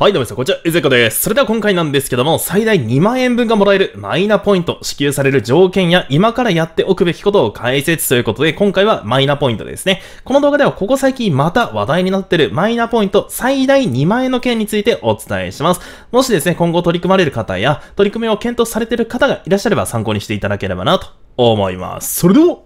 はい、どうも皆さん、こんにちは、ゆずこです。それでは今回なんですけども、最大2万円分がもらえるマイナポイント、支給される条件や、今からやっておくべきことを解説ということで、今回はマイナポイントですね。この動画では、ここ最近また話題になってるマイナポイント、最大2万円の件についてお伝えします。もしですね、今後取り組まれる方や、取り組みを検討されている方がいらっしゃれば参考にしていただければなと思います。それでは、行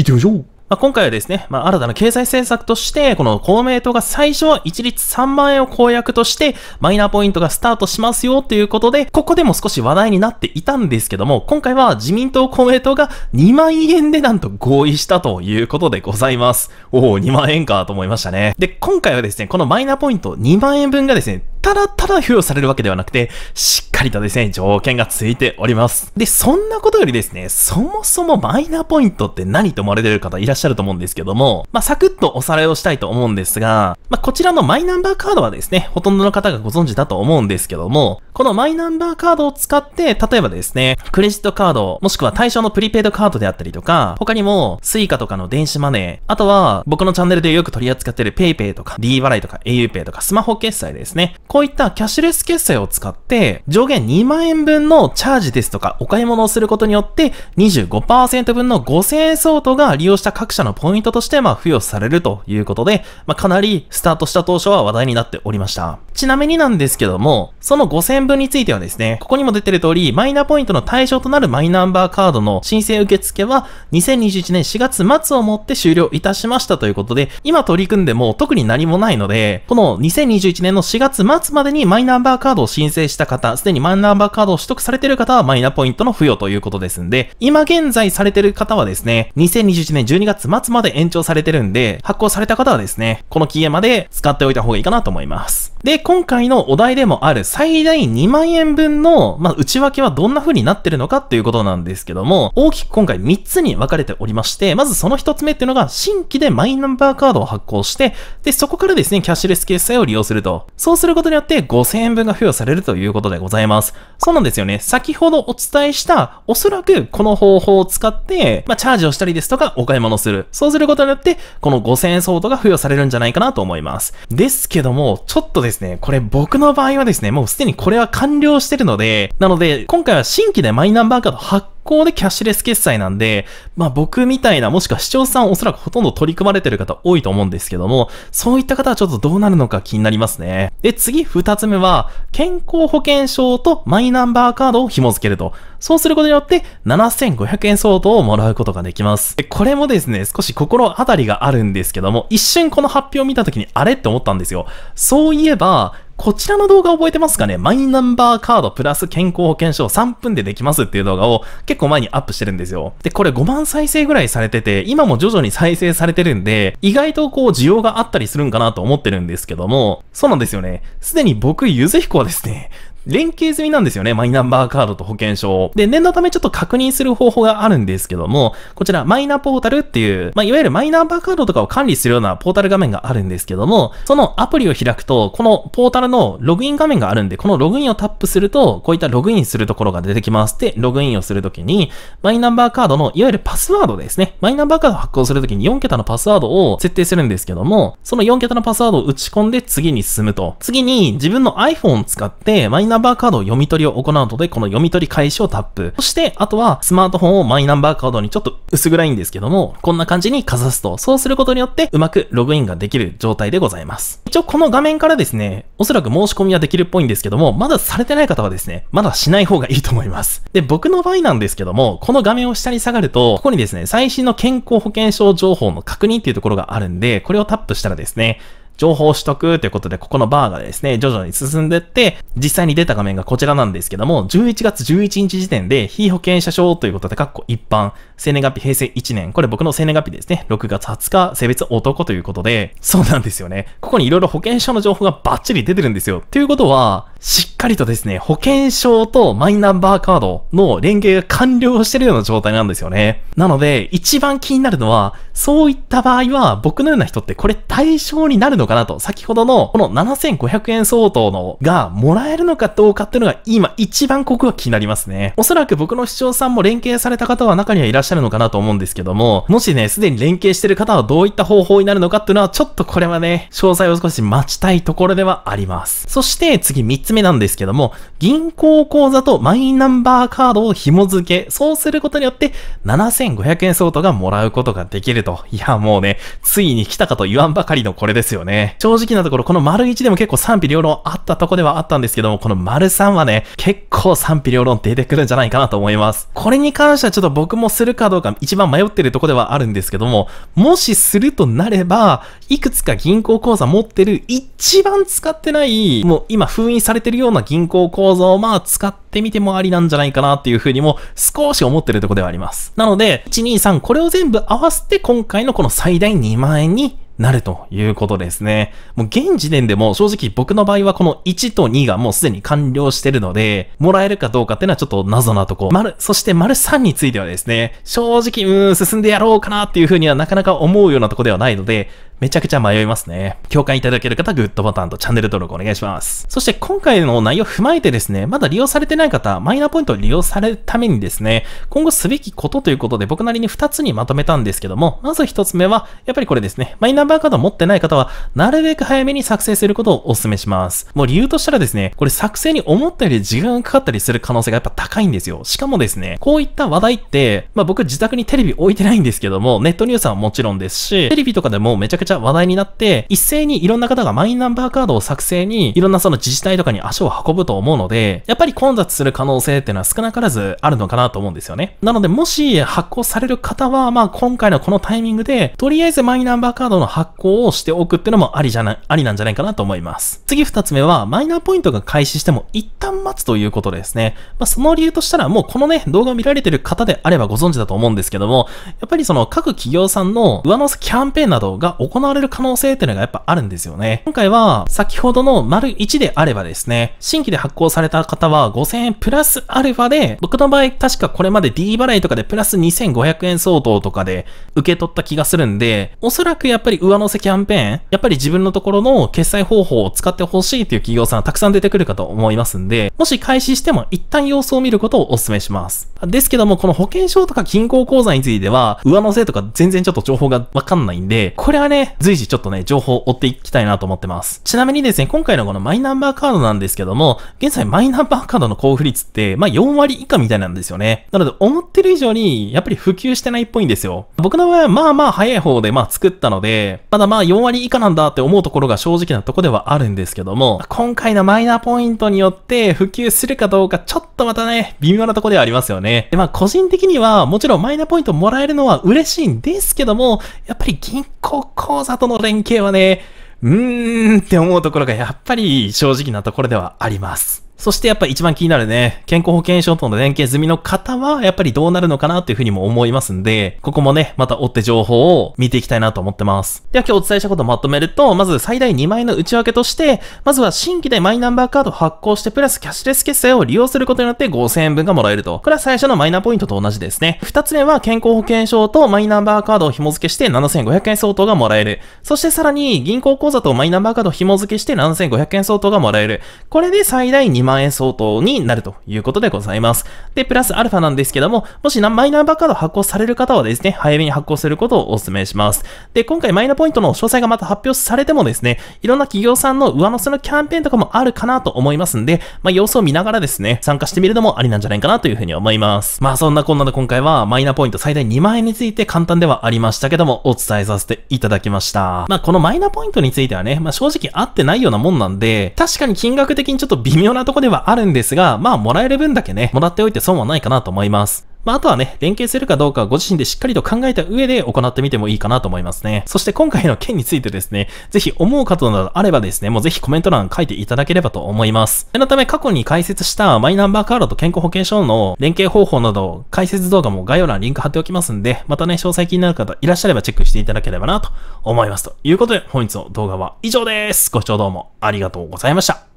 ってみましょうまあ、今回はですね、まあ、新たな経済政策として、この公明党が最初は一律3万円を公約として、マイナポイントがスタートしますよということで、ここでも少し話題になっていたんですけども、今回は自民党公明党が2万円でなんと合意したということでございます。おお、2万円かと思いましたね。で、今回はですね、このマイナポイント2万円分がですね、ただただ付与されるわけではなくて、しっかりとですね、条件がついております。で、そんなことよりですね、そもそもマイナポイントって何と思われてる方いらっしゃると思うんですけども、まあ、サクッとおさらいをしたいと思うんですが、まあ、こちらのマイナンバーカードはですね、ほとんどの方がご存知だと思うんですけども、このマイナンバーカードを使って、例えばですね、クレジットカード、もしくは対象のプリペイドカードであったりとか、他にも、スイカとかの電子マネー、あとは、僕のチャンネルでよく取り扱ってる PayPay とか、D 払いとか、auPay とか、スマホ決済ですね。こういったキャッシュレス決済を使って、上限2万円分のチャージですとか、お買い物をすることによって、25%分の5000円相当が利用した各社のポイントとして、まあ、付与されるということで、まあ、かなりスタートした当初は話題になっておりました。ちなみになんですけども、その5000分についてはですね、ここにも出てる通り、マイナポイントの対象となるマイナンバーカードの申請受付は、2021年4月末をもって終了いたしましたということで、今取り組んでも特に何もないので、この2021年の4月末までにマイナンバーカードを申請した方、すでにマイナンバーカードを取得されている方はマイナポイントの付与ということですんで、今現在されている方はですね、2021年12月末まで延長されてるんで、発行された方はですね、この期限まで使っておいた方がいいかなと思います。で、今回のお題でもある最大2万円分の、まあ、内訳はどんな風になってるのかっていうことなんですけども、大きく今回3つに分かれておりまして、まずその1つ目っていうのが、新規でマイナンバーカードを発行して、で、そこからですね、キャッシュレス決済を利用すると。そうすることによって5000円分が付与されるということでございます。そうなんですよね。先ほどお伝えした、おそらくこの方法を使って、まあ、チャージをしたりですとか、お買い物する。そうすることによって、この5000円相当が付与されるんじゃないかなと思います。ですけども、ちょっとですね、これ僕の場合はですね、もうすでにこれは完了してるので、なので、今回は新規でマイナンバーカード発行でキャッシュレス決済なんで、まあ僕みたいな、もしくは視聴さんおそらくほとんど取り組まれてる方多いと思うんですけども、そういった方はちょっとどうなるのか気になりますね。で、次二つ目は、健康保険証とマイナンバーカードを紐付けると。そうすることによって、7500円相当をもらうことができます。で、これもですね、少し心当たりがあるんですけども、一瞬この発表を見た時にあれって思ったんですよ。そういえば、こちらの動画覚えてますかねマイナンバーカードプラス健康保険証3分でできますっていう動画を結構前にアップしてるんですよ。で、これ5万再生ぐらいされてて、今も徐々に再生されてるんで、意外とこう需要があったりするんかなと思ってるんですけども、そうなんですよね。すでに僕、ゆずひこはですね、連携済みなんですよね。マイナンバーカードと保険証。で、念のためちょっと確認する方法があるんですけども、こちら、マイナポータルっていう、まあ、いわゆるマイナンバーカードとかを管理するようなポータル画面があるんですけども、そのアプリを開くと、このポータルのログイン画面があるんで、このログインをタップすると、こういったログインするところが出てきます。で、ログインをするときに、マイナンバーカードの、いわゆるパスワードですね。マイナンバーカード発行するときに4桁のパスワードを設定するんですけども、その4桁のパスワードを打ち込んで次に進むと。次に、自分の iPhone を使って、マイナナンバーカードを読み取りを行うので、この読み取り開始をタップ。そして、あとはスマートフォンをマイナンバーカードにちょっと薄暗いんですけども、こんな感じにかざすと、そうすることによってうまくログインができる状態でございます。一応この画面からですね、おそらく申し込みはできるっぽいんですけども、まだされてない方はですね、まだしない方がいいと思います。で、僕の場合なんですけども、この画面を下に下がると、ここにですね、最新の健康保険証情報の確認っていうところがあるんで、これをタップしたらですね、情報取得ということで、ここのバーがですね、徐々に進んでって、実際に出た画面がこちらなんですけども、11月11日時点で、非保険者証ということで、かっこ一般、生年月日平成1年、これ僕の生年月日ですね、6月20日、性別男ということで、そうなんですよね。ここに色々保険証の情報がバッチリ出てるんですよ。ということは、しっかりとですね、保険証とマイナンバーカードの連携が完了してるような状態なんですよね。なので、一番気になるのは、そういった場合は、僕のような人ってこれ対象になるのかなと、先ほどのこの7500円相当のがもらえるのかどうかっていうのが今一番ここが気になりますね。おそらく僕の視聴さんも連携された方は中にはいらっしゃるのかなと思うんですけども、もしね、すでに連携してる方はどういった方法になるのかっていうのは、ちょっとこれはね、詳細を少し待ちたいところではあります。そして次3つつ目なんですけども、銀行口座とマイナンバーカードを紐付け、そうすることによって、7500円相当がもらうことができると。いや、もうね、ついに来たかと言わんばかりのこれですよね。正直なところ、この丸1でも結構賛否両論あったとこではあったんですけども、この丸3はね、結構賛否両論出てくるんじゃないかなと思います。これに関してはちょっと僕もするかどうか一番迷ってるとこではあるんですけども、もしするとなれば、いくつか銀行口座持ってる一番使ってない、もう今封印されててるような銀行構造をまあ使ってみてもありなんじゃないかなっていうふうにも少し思ってるとこではあります。なので、123これを全部合わせて今回のこの最大2万円になるということですね。もう現時点でも正直僕の場合はこの1と2がもうすでに完了してるので、もらえるかどうかっていうのはちょっと謎なとこ。丸、そして丸3についてはですね、正直、うーん、進んでやろうかなっていうふうにはなかなか思うようなとこではないので、めちゃくちゃ迷いますね。共感いただける方、グッドボタンとチャンネル登録お願いします。そして今回の内容を踏まえてですね、まだ利用されてない方、マイナポイントを利用されるためにですね、今後すべきことということで僕なりに2つにまとめたんですけども、まず1つ目は、やっぱりこれですね、マイナンバーカードを持ってない方は、なるべく早めに作成することをお勧めします。もう理由としたらですね、これ作成に思ったより時間がかかったりする可能性がやっぱ高いんですよ。しかもですね、こういった話題って、まあ僕自宅にテレビ置いてないんですけども、ネットニュースはもちろんですし、テレビとかでもめちゃくちゃちゃ話題になって、一斉にいろんな方がマイナンバーカードを作成に、いろんなその自治体とかに足を運ぶと思うので、やっぱり混雑する可能性っていうのは少なからずあるのかなと思うんですよね。なので、もし発行される方は、まあ今回のこのタイミングで、とりあえずマイナンバーカードの発行をしておくっていうのもありじゃない、ありなんじゃないかなと思います。次二つ目は、マイナポイントが開始しても一旦待つということですね。まあその理由としたら、もうこのね、動画を見られてる方であればご存知だと思うんですけども、やっぱりその各企業さんの上乗せキャンペーンなどが行行われる可能性っていうのがやっぱあるんですよね。今回は先ほどの丸1であればですね、新規で発行された方は5000円プラスアルファで、僕の場合確かこれまで D 払いとかでプラス2500円相当とかで受け取った気がするんで、おそらくやっぱり上乗せキャンペーン、やっぱり自分のところの決済方法を使ってほしいっていう企業さんたくさん出てくるかと思いますんで、もし開始しても一旦様子を見ることをお勧めします。ですけども、この保険証とか銀行口座については、上乗せとか全然ちょっと情報がわかんないんで、これはね、随時ちょっとね、情報を追っていきたいなと思ってます。ちなみにですね、今回のこのマイナンバーカードなんですけども、現在マイナンバーカードの交付率って、まあ4割以下みたいなんですよね。なので、思ってる以上に、やっぱり普及してないっぽいんですよ。僕の場合はまあまあ早い方でまあ作ったので、まだまあ4割以下なんだって思うところが正直なとこではあるんですけども、今回のマイナポイントによって普及するかどうかちょっとまたね、微妙なとこではありますよね。で、まあ個人的にはもちろんマイナポイントもらえるのは嬉しいんですけども、やっぱり銀行講座との連携はね、うーんって思うところがやっぱり正直なところではあります。そしてやっぱり一番気になるね、健康保険証との連携済みの方は、やっぱりどうなるのかなというふうにも思いますんで、ここもね、また追って情報を見ていきたいなと思ってます。では今日お伝えしたことをまとめると、まず最大2枚の内訳として、まずは新規でマイナンバーカード発行して、プラスキャッシュレス決済を利用することによって5000円分がもらえると。これは最初のマイナポイントと同じですね。2つ目は健康保険証とマイナンバーカードを紐付けして7500円相当がもらえる。そしてさらに銀行口座とマイナンバーカードを紐付けして7500円相当がもらえる。これで最大2万万円相当になるということでございます。で、プラスアルファなんですけども、もしマイナンバーカード発行される方はですね、早めに発行することをお勧めします。で、今回マイナポイントの詳細がまた発表されてもですね、いろんな企業さんの上乗せのキャンペーンとかもあるかなと思いますんで、まあ、様子を見ながらですね、参加してみるのもありなんじゃないかなというふうに思います。まあ、そんなこんなで今回はマイナポイント最大2万円について簡単ではありましたけども、お伝えさせていただきました。まあ、このマイナポイントについてはね、まあ、正直合ってないようなもんなんで、確かに金額的にちょっと微妙なとこではあるんですが、まあもらえる分だけね、もらっておいて損はないかなと思います。まあ、あとはね、連携するかどうかご自身でしっかりと考えた上で行ってみてもいいかなと思いますね。そして今回の件についてですね、ぜひ思う方などあればですね、もうぜひコメント欄書いていただければと思います。そのため過去に解説したマイナンバーカードと健康保険証の連携方法など、解説動画も概要欄リンク貼っておきますんで、またね、詳細気になる方いらっしゃればチェックしていただければなと思います。ということで、本日の動画は以上です。ご視聴どうもありがとうございました。